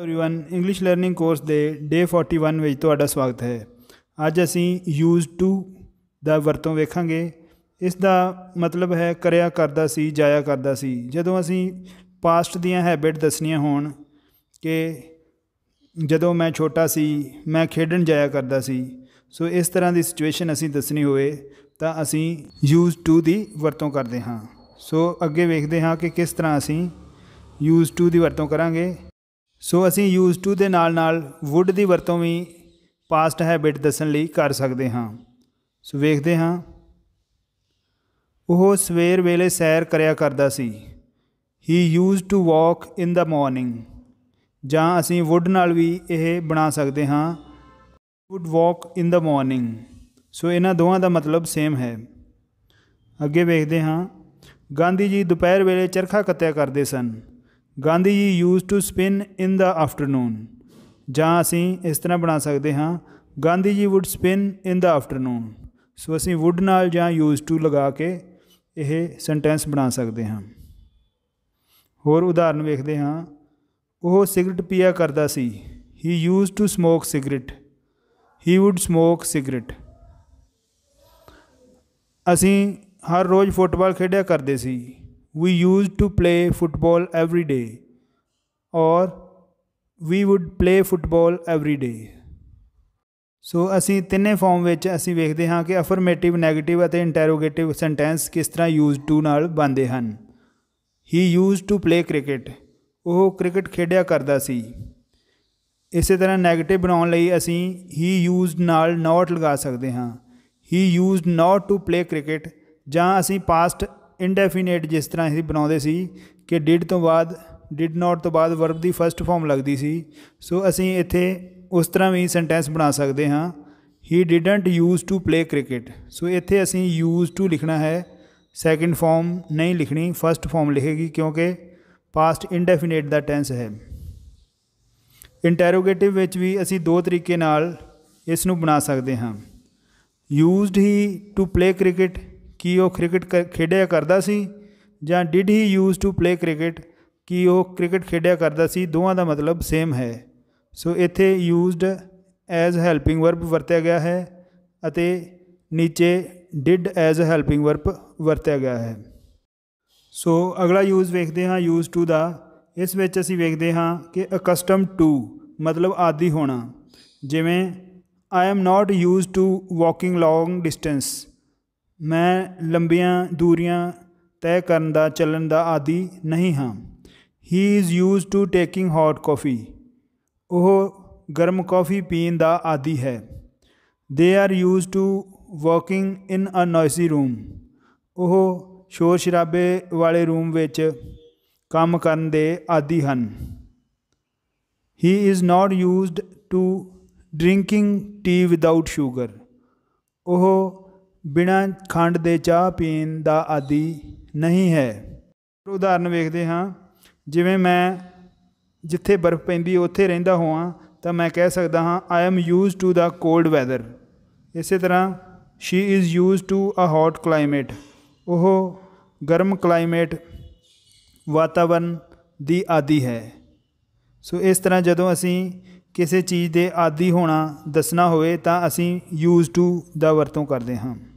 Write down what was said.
everyone English learning course ਦੇ ਡੇ 41 ਵਿੱਚ ਤੁਹਾਡਾ ਸਵਾਗਤ ਹੈ ਅੱਜ ਅਸੀਂ ਯੂਜ਼ ਟੂ ਦਾ ਵਰਤੋਂ ਵੇਖਾਂਗੇ ਇਸ ਦਾ ਮਤਲਬ ਹੈ ਕਰਿਆ ਕਰਦਾ ਸੀ ਜਾਇਆ ਕਰਦਾ ਸੀ ਜਦੋਂ ਅਸੀਂ ਪਾਸਟ ਦੀਆਂ ਹੈਬਿਟ ਦੱਸਣੀਆਂ ਹੋਣ ਕਿ ਜਦੋਂ ਮੈਂ ਛੋਟਾ ਸੀ ਮੈਂ ਖੇਡਣ ਜਾਇਆ ਕਰਦਾ ਸੀ ਸੋ ਇਸ ਤਰ੍ਹਾਂ ਦੀ ਸਿਚੁਏਸ਼ਨ ਅਸੀਂ ਦੱਸਣੀ ਹੋਵੇ ਤਾਂ ਅਸੀਂ ਯੂਜ਼ ਟੂ ਦੀ ਵਰਤੋਂ ਕਰਦੇ ਹਾਂ ਸੋ ਅੱਗੇ ਵੇਖਦੇ ਹਾਂ ਕਿ ਕਿਸ ਤਰ੍ਹਾਂ ਅਸੀਂ ਯੂਜ਼ ਟੂ ਦੀ ਵਰਤੋਂ ਕਰਾਂਗੇ ਸੋ ਅਸੀਂ ਯੂਜ਼ ਟੂ ਦੇ ਨਾਲ ਨਾਲ ਵੁੱਡ ਦੀ ਵਰਤੋਂ ਵੀ ਪਾਸਟ ਹੈਬਿਟ ਦੱਸਣ ਲਈ ਕਰ ਸਕਦੇ ਹਾਂ ਸੋ ਵੇਖਦੇ ਹਾਂ ਉਹ ਸਵੇਰ ਵੇਲੇ ਸੈਰ ਕਰਿਆ ਕਰਦਾ ਸੀ he use to walk in the morning ਜਾਂ ਅਸੀਂ ਵੁੱਡ ਨਾਲ ਵੀ ਇਹ ਬਣਾ ਸਕਦੇ ਹਾਂ wood walk in the morning so ਇਹਨਾਂ ਦੋਵਾਂ ਦਾ ਮਤਲਬ ਸੇਮ ਹੈ ਅੱਗੇ ਵੇਖਦੇ ਹਾਂ ਗਾਂਧੀ ਜੀ ਦੁਪਹਿਰ ਵੇਲੇ ਚਰਖਾ ਕੱਤਿਆ ਕਰਦੇ ਸਨ Gandhi ji used to spin in the afternoon ਜਾਂ ਅਸੀਂ ਇਸ ਤਰ੍ਹਾਂ ਬਣਾ ਸਕਦੇ ਹਾਂ Gandhi ji would spin in the afternoon so ਅਸੀਂ ਊਡ ਨਾਲ ਜਾਂ ਯੂਜ਼ ਟੂ ਲਗਾ ਕੇ ਇਹ ਸੈਂਟੈਂਸ ਬਣਾ ਸਕਦੇ ਹਾਂ ਹੋਰ ਉਦਾਹਰਨ ਵੇਖਦੇ ਹਾਂ ਉਹ ਸਿਗਰਟ ਪੀਆ ਕਰਦਾ ਸੀ he use to smoke cigarette he would smoke cigarette ਅਸੀਂ ਹਰ ਰੋਜ਼ ਫੁੱਟਬਾਲ ਖੇਡਿਆ ਕਰਦੇ ਸੀ we used to play football every day or we would play football every day ਸੋ ਅਸੀਂ ਤਿੰਨੇ ਫਾਰਮ ਵਿੱਚ ਅਸੀਂ ਵੇਖਦੇ ਹਾਂ ਕਿ ਅਫਰਮੇਟਿਵ ਨੈਗੇਟਿਵ ਅਤੇ ਇੰਟਰੋਗੇਟਿਵ ਸੈਂਟੈਂਸ ਕਿਸ ਤਰ੍ਹਾਂ ਯੂਜ਼ਡ ਟੂ ਨਾਲ ਬਣਦੇ ਹਨ he used to play cricket ਉਹ ਕ੍ਰਿਕਟ ਖੇਡਿਆ ਕਰਦਾ ਸੀ ਇਸੇ ਤਰ੍ਹਾਂ ਨੈਗੇਟਿਵ ਬਣਾਉਣ ਲਈ ਅਸੀਂ ਹੀ ਯੂਜ਼ਡ ਨਾਲ ਨਾਟ ਲਗਾ ਸਕਦੇ ਹਾਂ he used not to play cricket ਜਾਂ ਅਸੀਂ ਪਾਸਟ ਇਨਡੈਫੀਨਿਟ ਜਿਸ ਤਰ੍ਹਾਂ ਅਸੀਂ ਬਣਾਉਂਦੇ ਸੀ ਕਿ ਡਿਡ ਤੋਂ ਬਾਅਦ ਡਿਡ ਨਾਟ ਤੋਂ ਬਾਅਦ ਵਰਬ ਦੀ ਫਰਸਟ ਫਾਰਮ ਲੱਗਦੀ ਸੀ ਸੋ ਅਸੀਂ ਇੱਥੇ ਉਸ ਤਰ੍ਹਾਂ ਵੀ ਸੈਂਟੈਂਸ ਬਣਾ ਸਕਦੇ ਹਾਂ he didn't use to play cricket so ਇੱਥੇ ਅਸੀਂ ਯੂਜ਼ ਟੂ ਲਿਖਣਾ ਹੈ ਸੈਕਿੰਡ ਫਾਰਮ ਨਹੀਂ ਲਿਖਣੀ ਫਰਸਟ ਫਾਰਮ ਲਿਖੇਗੀ ਕਿਉਂਕਿ ਪਾਸਟ ਇਨਡੈਫੀਨਿਟ ਦਾ ਟੈਂਸ ਹੈ ਇੰਟਰੋਗੇਟਿਵ ਵਿੱਚ ਵੀ ਅਸੀਂ ਦੋ ਤਰੀਕੇ ਨਾਲ ਇਸ ਨੂੰ ਬਣਾ ਸਕਦੇ ਹਾਂ used he to play cricket ਕੀ ਉਹ ਕ੍ਰਿਕਟ ਖੇਡਿਆ ਕਰਦਾ ਸੀ ਜਾਂ did he use to play cricket ਕੀ ਉਹ ਕ੍ਰਿਕਟ ਖੇਡਿਆ ਕਰਦਾ ਸੀ ਦੋਵਾਂ ਦਾ ਮਤਲਬ ਸੇਮ ਹੈ ਸੋ ਇੱਥੇ ਯੂਜ਼ਡ ਐਜ਼ ਹੈਲਪਿੰਗ ਵਰਬ ਵਰਤਿਆ ਗਿਆ ਹੈ ਅਤੇ ਨੀਚੇ ਡਿਡ ਐਜ਼ ਹੈਲਪਿੰਗ ਵਰਬ ਵਰਤਿਆ ਗਿਆ ਹੈ ਸੋ ਅਗਲਾ ਯੂਜ਼ ਵੇਖਦੇ ਹਾਂ ਯੂਜ਼ ਟੂ ਦਾ ਇਸ ਵਿੱਚ ਅਸੀਂ ਵੇਖਦੇ ਹਾਂ ਕਿ ਅਕਸਟਮ ਟੂ ਮਤਲਬ ਆਦੀ ਹੋਣਾ ਜਿਵੇਂ I am not use to walking long distance ਮੈਂ ਲੰਬੀਆਂ ਦੂਰੀਆਂ ਤੈਅ ਕਰਨ ਦਾ ਚੱਲਣ ਦਾ ਆਦੀ ਨਹੀਂ ਹਾਂ he is used to taking hot coffee ਉਹ ਗਰਮ ਕਾਫੀ ਪੀਣ ਦਾ ਆਦੀ ਹੈ they are used to working in a noisy room ਉਹ ਸ਼ੋਰ ਸ਼ਰਾਬੇ ਵਾਲੇ ਰੂਮ ਵਿੱਚ ਕੰਮ ਕਰਨ ਦੇ ਆਦੀ ਹਨ he is not used to drinking tea without sugar ਉਹ ਬਿਨਾਂ ਖੰਡ ਦੇ ਚਾਹ ਪੀਣ ਦਾ ਆਦੀ ਨਹੀਂ ਹੈ ਉਦਾਹਰਨ ਵੇਖਦੇ ਹਾਂ ਜਿਵੇਂ ਮੈਂ ਜਿੱਥੇ ਬਰਫ਼ ਪੈਂਦੀ ਉੱਥੇ ਰਹਿੰਦਾ ਹੋਵਾਂ ਤਾਂ ਮੈਂ ਕਹਿ ਸਕਦਾ ਹਾਂ I am use to the cold weather ਇਸੇ ਤਰ੍ਹਾਂ she is use to a hot climate ਉਹ ਗਰਮ ਕਲਾਈਮੇਟ ਵਾਤਾਵਰਨ ਦੀ ਆਦੀ ਹੈ ਸੋ ਇਸ ਤਰ੍ਹਾਂ ਜਦੋਂ ਅਸੀਂ ਕਿਸੇ ਚੀਜ਼ ਦੇ ਆਦੀ ਹੋਣਾ ਦੱਸਣਾ ਹੋਵੇ ਤਾਂ ਅਸੀਂ ਯੂਜ਼ ਟੂ ਦਾ ਵਰਤੋਂ ਕਰਦੇ ਹਾਂ